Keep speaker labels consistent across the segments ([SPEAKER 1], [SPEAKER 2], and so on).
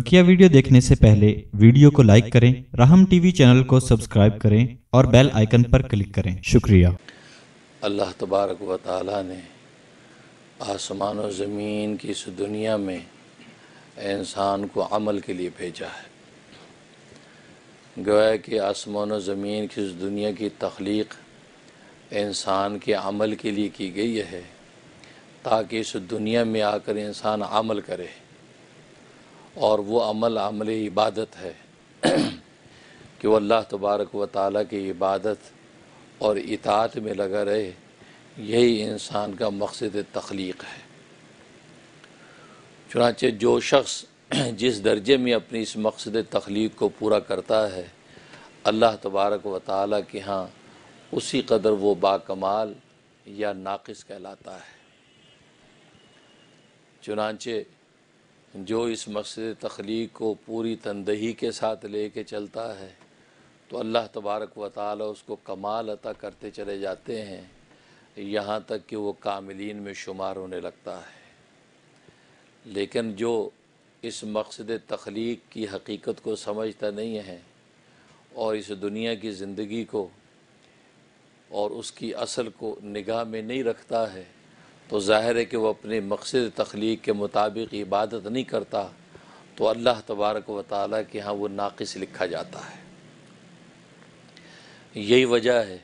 [SPEAKER 1] बकिया वीडियो देखने से पहले वीडियो को लाइक करें राहम टीवी चैनल को सब्सक्राइब करें और बेल आइकन पर क्लिक करें शुक्रिया अल्लाह तबारक व ताली ने आसमान और ज़मीन की इस दुनिया में इंसान को अमल के लिए भेजा है गोया कि आसमान और ज़मीन की इस दुनिया की तख्लीक इंसान के अमल के लिए की गई है ताकि इस दुनिया में आकर इंसान अमल करे और वो अमल अमल इबादत है कि वो अल्लाह तबारक व ताली की इबादत और इतात में लगा रहे यही इंसान का मकसद तख्लीक है चुनाचे जो शख्स जिस दर्जे में अपनी इस मकसद तख्लीक को पूरा करता है अल्लाह तबारक व ताली के यहाँ उसी कदर वो बाकमाल या नाक़ कहलाता है चुनाचे जो इस मकसद तख्लीक को पूरी तनदही के साथ ले कर चलता है तो अल्लाह तबारक व ताल उसको कमाल अता करते चले जाते हैं यहाँ तक कि वो कामिलीन में शुमार होने लगता है लेकिन जो इस मकसद तख्लीक की हकीकत को समझता नहीं है और इस दुनिया की ज़िंदगी को और उसकी असल को निगाह में नहीं रखता है तो ज़ाहिर है कि वह अपने मकसद तख्लीक के मुताबिक इबादत नहीं करता तो अल्लाह तबारक व ताली के यहाँ वो नाक़ लिखा जाता है यही वजह है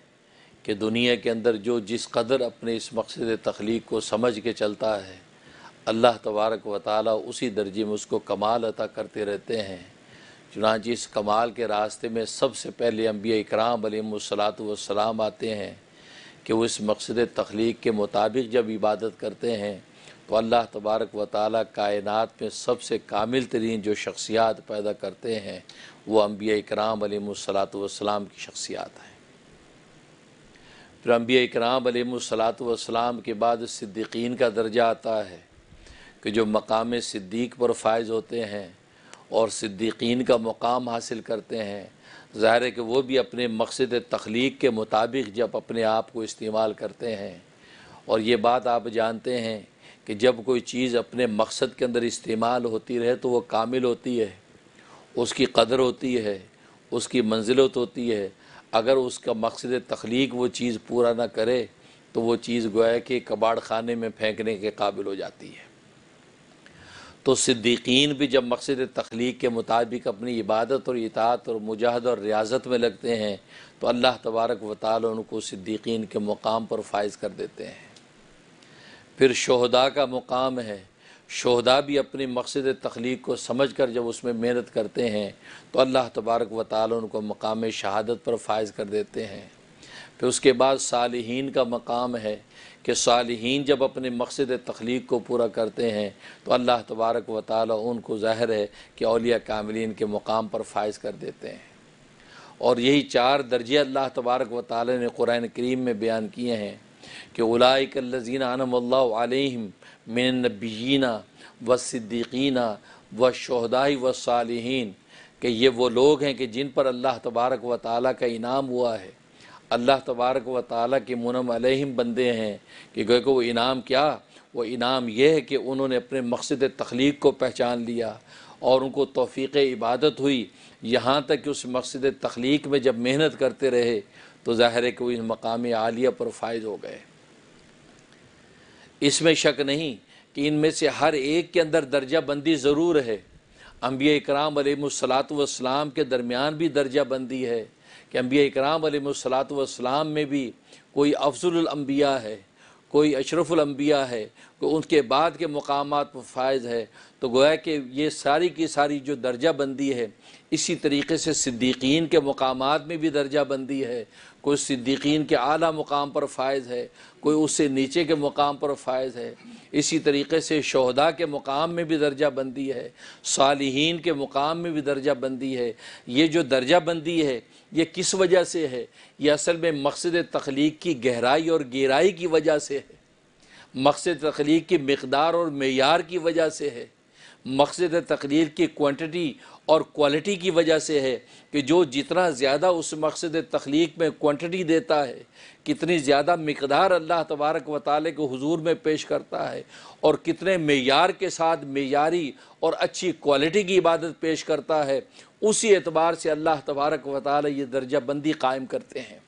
[SPEAKER 1] कि दुनिया के अंदर जो जिस कदर अपने इस मकसद तख्लीक को समझ के चलता है अल्लाह तबारक व ताली उसी दर्जे में उसको कमाल अता करते रहते हैं चुनाच इस कमाल के रास्ते में सबसे पहले अम्बिया इकराम सलात आते हैं कि वो इस मकसद तख्लीक के मुताबिक जब इबादत करते हैं तो अल्लाह तबारक व ताली कायनत में सबसे कामिल तरीन जो शख्सियात पैदा करते हैं वो अम्बिया इकराम की शख्सियात हैं फिर अम्बिया इकराम के बाद सिद्दीकीन का दर्जा आता है कि जो मकाम सिद्दीक पर फायज़ होते हैं और सिद्दीकीन का मकाम हासिल करते हैं ज़ाहिर है कि वो भी अपने मकसद तख्लीक के मुताबिक जब अपने आप को इस्तेमाल करते हैं और ये बात आप जानते हैं कि जब कोई चीज़ अपने मकसद के अंदर इस्तेमाल होती रहे तो वह कामिल होती है उसकी कदर होती है उसकी मंजिलत होती है अगर उसका मकसद तख्लीक वो चीज़ पूरा ना करे तो वो चीज़ गोया के कबाड़ खाने में फेंकने के काबिल हो जाती है तो सिद्दीकीन भी जब मकसद तख्लीक के मुताबिक अपनी इबादत और इतात और मुजाहद और रियाजत में लगते हैं तो अल्लाह तबारक व ताल उनको सिद्दीकीन के मुकाम पर फायज़ कर देते हैं फिर शहदा का मुकाम है शहदा भी अपने मकसद तख्लीक को समझ कर जब उसमें मेहनत करते हैं तो अल्लाह तबारक व ताल उनको मकाम शहादत पर फायज़ कर देते हैं फिर उसके बाद सालहीन का मकाम है कि सालहीन जब अपने मकसद तख्लीक को पूरा करते हैं तो अल्लाह तबारक व ताल उनको ज़ाहिर है कि अलिया कामिलीन के मुकाम पर फायज़ कर देते हैं और यही चार दर्जे अल्लाह तबारक व ताली ने क़ुरान करीम में बयान किए हैं कि उलाकल्लिन अनमल्लाम मिन नबीना व सिद्दीकीना व शहदाई व सालहीन कि ये वो लोग हैं कि जिन पर अल्लाह तबारक व ताली का इनाम हुआ है अल्लाह तबारक व ताली के मुनम अलहम बंदे हैं कि गए को वो इनाम क्या वो इनाम यह है कि उन्होंने अपने मकसद तख्लीक को पहचान लिया और उनको तोफ़ी इबादत हुई यहाँ तक कि उस मकसद तख्लीक में जब मेहनत करते रहे तो ज़ाहिर है कि वो इस मकाम आलिया पर फायज हो गए इसमें शक नहीं कि इनमें से हर एक के अंदर दर्जा बंदी ज़रूर है अम्बिया कराम सलात वसलाम के दरमियान भी दर्जा बंदी है कि अम्बिया इक्राम सलातम में भी कोई अफजलम्बिया है कोई अशरफुलम्बिया है कोई उनके बाद के मकाम पर फायज़ है तो गोया कि ये सारी की सारी जो दर्जा बंदी है इसी तरीके से सिद्दीकीन के मकाम में भी दर्जा बंदी है कोई सिद्दीकीन के आला मुकाम पर फायज़ है कोई उससे नीचे के मुकाम पर फायज़ है इसी तरीके से शहदा के मुकाम में भी दर्जा बंदी है सालहीन के मुकाम में भी दर्जा बंदी है ये जो दर्जा बंदी है ये किस वजह से है ये असल में मकसद तख्लीक की गहराई और गहराई की वजह से है मकसद तख्लीक की मकदार और मैार की वजह से है मकसद तकरीर की क्वांटिटी और क्वालिटी की वजह से है कि जो जितना ज़्यादा उस मकसद तख्लीक में क्वांटिटी देता है कितनी ज़्यादा मकदार अल्लाह तबारक व ताली के हजूर में पेश करता है और कितने मैार के साथ मैारी और अच्छी क्वालिटी की इबादत पेश करता है उसी एतबार से अल्लाह तबारक व ताली ये दर्जा बंदी कायम करते हैं